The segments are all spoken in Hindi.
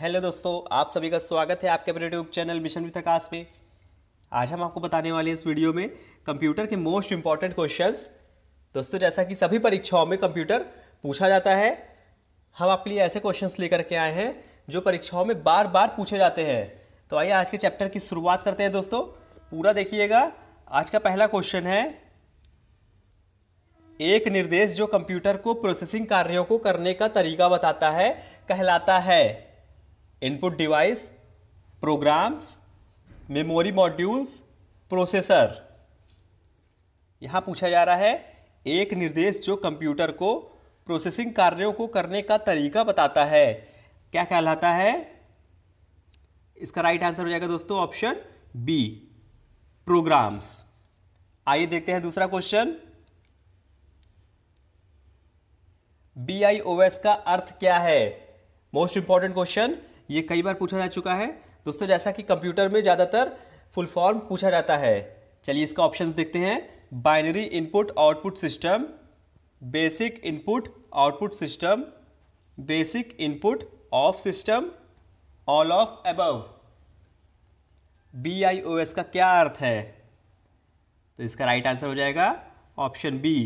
हेलो दोस्तों आप सभी का स्वागत है आपके अपने YouTube channel mission with Akash में आज हम आपको बताने वाले हैं इस वीडियो में कंप्यूटर के मोस्ट इंपॉर्टेंट क्वेश्चंस दोस्तों जैसा कि सभी परीक्षाओं में कंप्यूटर पूछा जाता है हम आपके लिए ऐसे क्वेश्चंस लेकर के आए हैं जो परीक्षाओं में बार बार पूछे जाते हैं तो आइए आज के चैप्टर की शुरुआत करते हैं दोस्तों पूरा देखिएगा आज का पहला क्वेश्चन है एक निर्देश जो कंप्यूटर को प्रोसेसिंग कार्यों को करने का तरीका बताता है कहलाता है input device programs memory modules processor यहां पूछा जा रहा है एक निर्देश जो कंप्यूटर को प्रोसेसिंग कार्यों को करने का तरीका बताता है क्या कहलाता है इसका राइट आंसर हो जाएगा दोस्तों ऑप्शन बी प्रोग्राम्स आइए देखते हैं दूसरा question B I O S का अर्थ क्या है मोस्ट इंपॉर्टेंट क्वेश्चन ये कई बार पूछा जा चुका है दोस्तों जैसा कि कंप्यूटर में ज़्यादातर फुल फॉर्म पूछा जाता है चलिए इसका ऑप्शन देखते हैं binary input output system basic input output system basic input of system all of above B का क्या अर्थ है तो इसका राइट आंसर हो जाएगा option B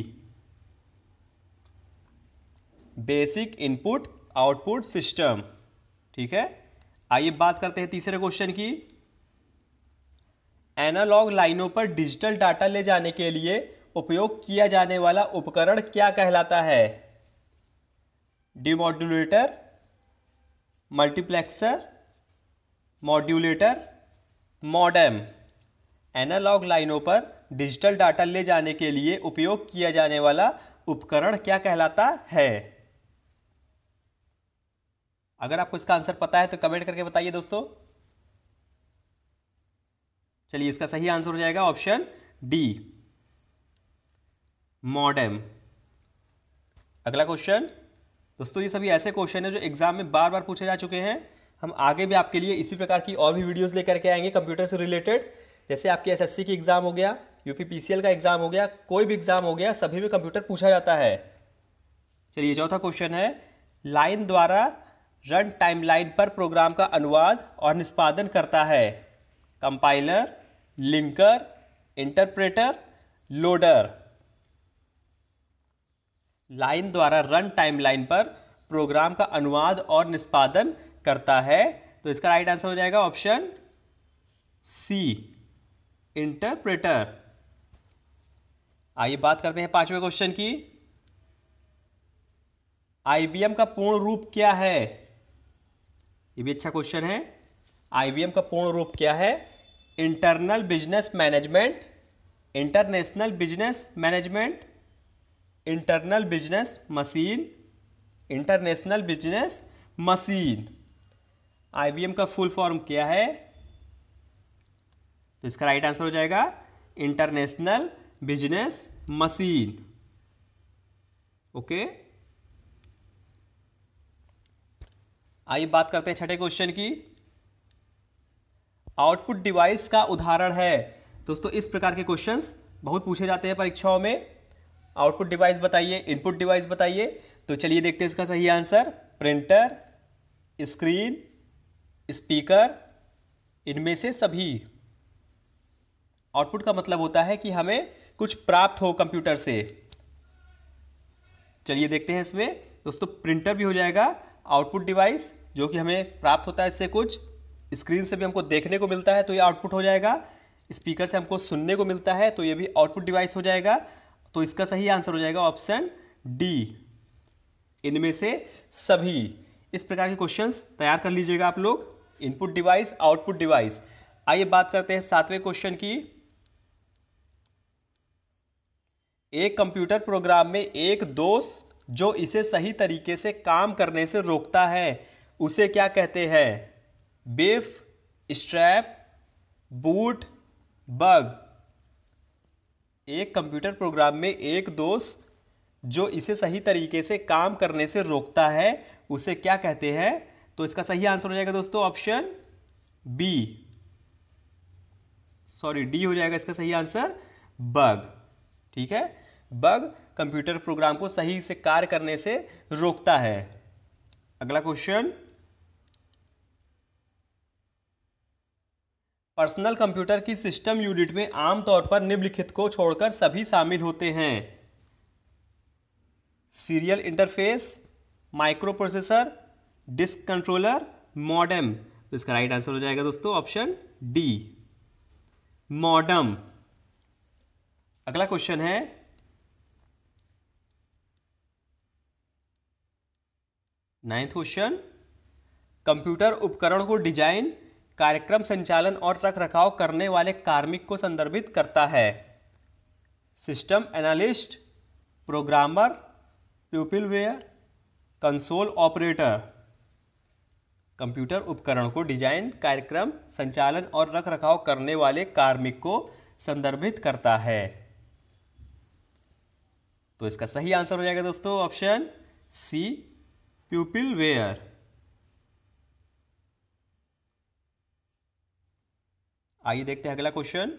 basic input output system ठीक है आइए बात करते हैं तीसरे क्वेश्चन की एनालॉग लाइनों पर डिजिटल डाटा ले जाने के लिए उपयोग किया जाने वाला उपकरण क्या कहलाता है demodulator multiplexer modulator modem analog लाइनों पर डिजिटल डाटा ले जाने के लिए उपयोग किया जाने वाला उपकरण क्या कहलाता है अगर आपको इसका आंसर पता है तो कमेंट करके बताइए दोस्तों चलिए इसका सही आंसर हो जाएगा ऑप्शन डी मॉडर्म अगला क्वेश्चन दोस्तों ये सभी ऐसे क्वेश्चन है जो एग्जाम में बार बार पूछे जा चुके हैं हम आगे भी आपके लिए इसी प्रकार की और भी वीडियोस लेकर के आएंगे कंप्यूटर से रिलेटेड जैसे आपके एसएससी की एग्ज़ाम हो गया यूपीपीसीएल का एग्ज़ाम हो गया कोई भी एग्ज़ाम हो गया सभी में कंप्यूटर पूछा जाता है चलिए चौथा क्वेश्चन है लाइन द्वारा रन टाइमलाइन पर प्रोग्राम का अनुवाद और निष्पादन करता है compiler linker interpreter loader line द्वारा रन टाइमलाइन पर प्रोग्राम का अनुवाद और निष्पादन करता है तो इसका राइट आंसर हो जाएगा ऑप्शन सी इंटरप्रेटर आइए बात करते हैं पांचवें क्वेश्चन की आईबीएम का पूर्ण रूप क्या है ये भी अच्छा क्वेश्चन है आईबीएम का पूर्ण रूप क्या है internal business management international business management internal business machine international business machine IBM का फुल फॉर्म क्या है तो इसका राइट आंसर हो जाएगा international business machine okay okay? आइए बात करते हैं छठे क्वेश्चन की आउटपुट डिवाइस का उदाहरण है दोस्तों इस प्रकार के क्वेश्चंस बहुत पूछे जाते हैं परीक्षाओं में आउटपुट डिवाइस बताइए इनपुट डिवाइस बताइए तो चलिए देखते हैं इसका सही आंसर प्रिंटर स्क्रीन स्पीकर इनमें से सभी आउटपुट का मतलब होता है कि हमें कुछ प्राप्त हो कंप्यूटर से चलिए देखते हैं इसमें दोस्तों प्रिंटर भी हो जाएगा आउटपुट डिवाइस जो कि हमें प्राप्त होता है इससे कुछ स्क्रीन से भी हमको देखने को मिलता है तो ये आउटपुट हो जाएगा स्पीकर से हमको सुनने को मिलता है तो ये भी आउटपुट डिवाइस हो जाएगा तो इसका सही आंसर हो जाएगा ऑप्शन डी इनमें से सभी इस प्रकार के क्वेश्चंस तैयार कर लीजिएगा आप लोग इनपुट डिवाइस आउटपुट डिवाइस आइए बात करते हैं सातवें क्वेश्चन की एक कंप्यूटर प्रोग्राम में एक दोष जो इसे सही तरीके से काम करने से रोकता है उसे क्या कहते हैं बिफ स्ट्रैप बूट बग एक कंप्यूटर प्रोग्राम में एक दोष जो इसे सही तरीके से काम करने से रोकता है उसे क्या कहते हैं तो इसका सही आंसर हो जाएगा दोस्तों ऑप्शन बी सॉरी डी हो जाएगा इसका सही आंसर बग ठीक है बग कंप्यूटर प्रोग्राम को सही से कार्य करने से रोकता है अगला क्वेश्चन पर्सनल कंप्यूटर की सिस्टम यूनिट में आमतौर पर निम्नलिखित को छोड़कर सभी शामिल होते हैं serial interface micro processor disk controller modem तो इसका राइट आंसर हो जाएगा दोस्तों ऑप्शन डी मॉडम अगला क्वेश्चन है नाइन्थ क्वेश्चन कंप्यूटर उपकरण को डिजाइन कार्यक्रम संचालन और रख रखाव करने वाले कार्मिक को संदर्भित करता है system analyst programmer peopleware console operator computer उपकरण को डिजाइन कार्यक्रम संचालन और रख रखाव करने वाले कार्मिक को संदर्भित करता है तो इसका सही आंसर हो जाएगा दोस्तों ऑप्शन सी pupil wear आइए देखते हैं अगला क्वेश्चन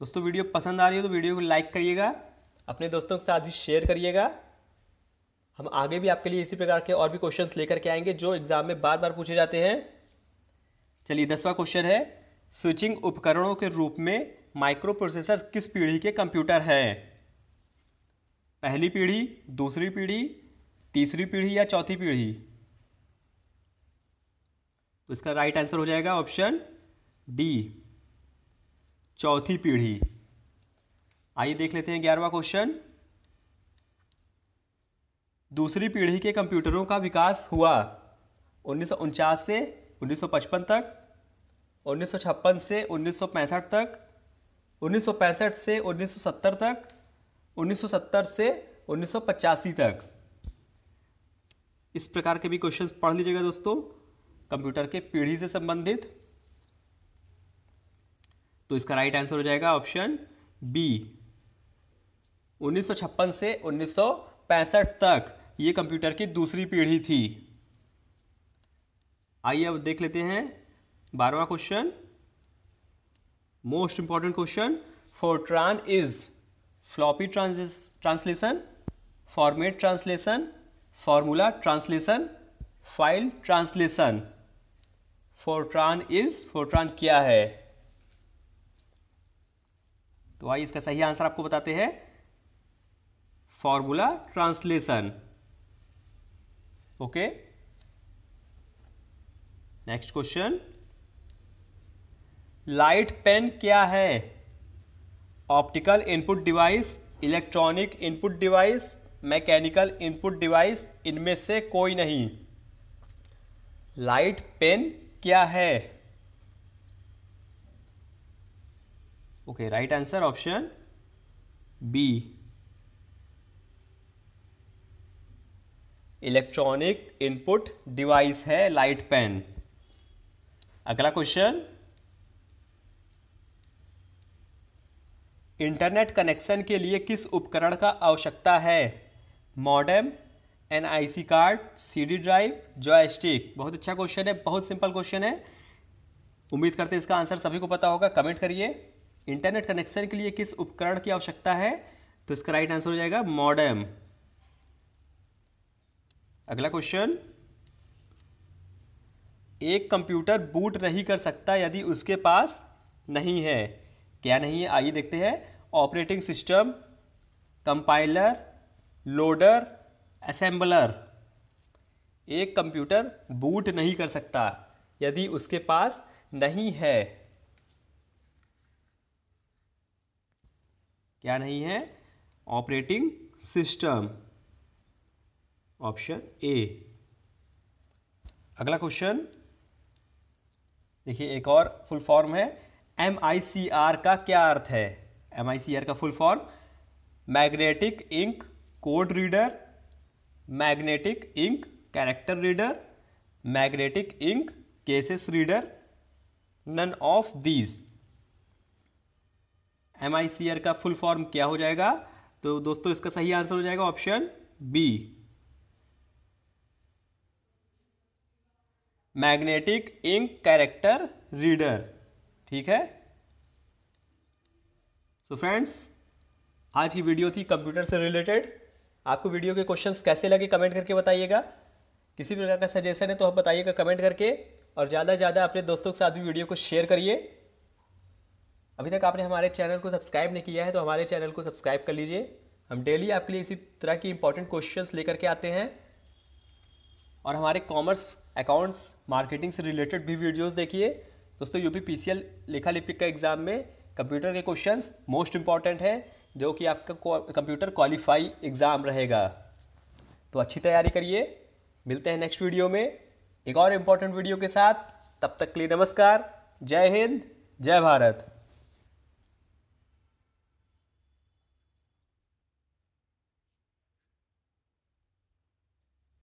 दोस्तों वीडियो पसंद आ रही हो तो वीडियो को लाइक करिएगा अपने दोस्तों के साथ भी शेयर करिएगा हम आगे भी आपके लिए इसी प्रकार के और भी क्वेश्चंस लेकर के आएंगे जो एग्जाम में बार बार पूछे जाते हैं चलिए दसवां क्वेश्चन है स्विचिंग उपकरणों के रूप में माइक्रो प्रोसेसर किस पीढ़ी के कंप्यूटर हैं पहली पीढ़ी दूसरी पीढ़ी तीसरी पीढ़ी या चौथी पीढ़ी तो इसका राइट आंसर हो जाएगा ऑप्शन डी चौथी पीढ़ी आइए देख लेते हैं ग्यारहवा क्वेश्चन दूसरी पीढ़ी के कंप्यूटरों का विकास हुआ उन्नीस से 1955 तक 1956 से 1965 तक 1965 से 1970 तक 1970 से उन्नीस तक इस प्रकार के भी क्वेश्चंस पढ़ लीजिएगा दोस्तों कंप्यूटर के पीढ़ी से संबंधित तो इसका राइट आंसर हो जाएगा ऑप्शन बी 1956 से 1965 तक ये कंप्यूटर की दूसरी पीढ़ी थी आइए अब देख लेते हैं बारवा question most important question Fortran is floppy translation format translation formula translation file translation Fortran is Fortran क्या है तो आइए इसका सही आंसर आपको बताते हैं formula translation okay next question light pen क्या है optical input device electronic input device mechanical input device इनमें से कोई नहीं लाइट पेन क्या है okay right answer option B electronic input device है लाइट पेन अगला क्वेश्चन इंटरनेट कनेक्शन के लिए किस उपकरण का आवश्यकता है modem N IC card CD drive joystick बहुत अच्छा क्वेश्चन है बहुत सिंपल क्वेश्चन है उम्मीद करते हैं इसका आंसर सभी को पता होगा कमेंट करिए इंटरनेट कनेक्शन के लिए किस उपकरण की आवश्यकता है तो इसका राइट आंसर हो जाएगा मॉडेम अगला क्वेश्चन एक कंप्यूटर बूट नहीं कर सकता यदि उसके पास नहीं है क्या नहीं है आइए देखते हैं operating system compiler loader assembler एक कंप्यूटर बूट नहीं कर सकता यदि उसके पास नहीं है क्या नहीं है ऑपरेटिंग सिस्टम ऑप्शन ए अगला क्वेश्चन देखिए एक और फुल फॉर्म है एम आई सी आर का क्या अर्थ है एम आई सी आर का full form magnetic ink code reader magnetic ink character reader magnetic ink cases reader none of these M I C R का फुल फॉर्म क्या हो जाएगा तो दोस्तों इसका सही आंसर हो जाएगा option B magnetic ink character reader ठीक है सो so फ्रेंड्स आज की वीडियो थी कंप्यूटर से रिलेटेड आपको वीडियो के क्वेश्चंस कैसे लगे कमेंट करके बताइएगा किसी भी प्रकार का सजेशन है तो आप बताइएगा कमेंट करके और ज़्यादा से ज़्यादा अपने दोस्तों के साथ भी वीडियो को शेयर करिए अभी तक आपने हमारे चैनल को सब्सक्राइब नहीं किया है तो हमारे चैनल को सब्सक्राइब कर लीजिए हम डेली आपके लिए इसी तरह की इंपॉर्टेंट क्वेश्चन लेकर के आते हैं और हमारे कॉमर्स अकाउंट्स मार्केटिंग से रिलेटेड भी वीडियोस देखिए दोस्तों यूपी पीसीएल लेखा लिपिक का एग्ज़ाम में कंप्यूटर के क्वेश्चंस मोस्ट इंपॉर्टेंट हैं जो कि आपका कंप्यूटर क्वालिफाई एग्ज़ाम रहेगा तो अच्छी तैयारी करिए मिलते हैं नेक्स्ट वीडियो में एक और इम्पोर्टेंट वीडियो के साथ तब तक के लिए नमस्कार जय हिंद जय भारत